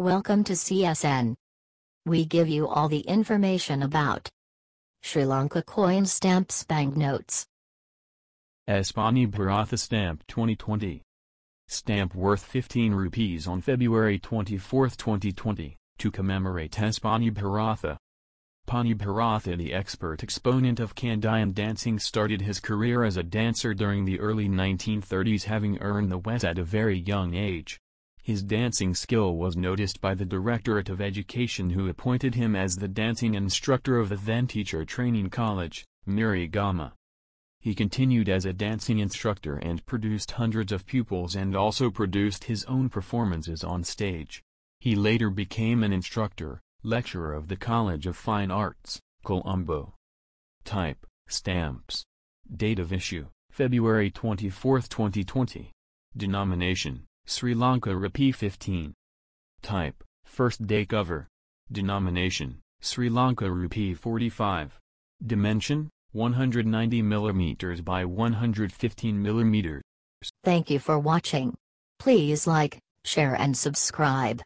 Welcome to CSN. We give you all the information about Sri Lanka coin stamps banknotes. Espani Bharatha stamp 2020. Stamp worth 15 rupees on February 24, 2020, to commemorate Espani Bharatha. Pani Bharatha the expert exponent of Kandyan dancing started his career as a dancer during the early 1930s having earned the wet at a very young age. His dancing skill was noticed by the Directorate of Education who appointed him as the dancing instructor of the then Teacher Training College, Mirigama. He continued as a dancing instructor and produced hundreds of pupils and also produced his own performances on stage. He later became an instructor, lecturer of the College of Fine Arts, Colombo. Type, stamps. Date of issue, February 24, 2020. Denomination, Sri Lanka Rupee 15. Type, first day cover. Denomination, Sri Lanka Rupee 45. Dimension, 190 mm by 115 mm. Thank you for watching. Please like, share and subscribe.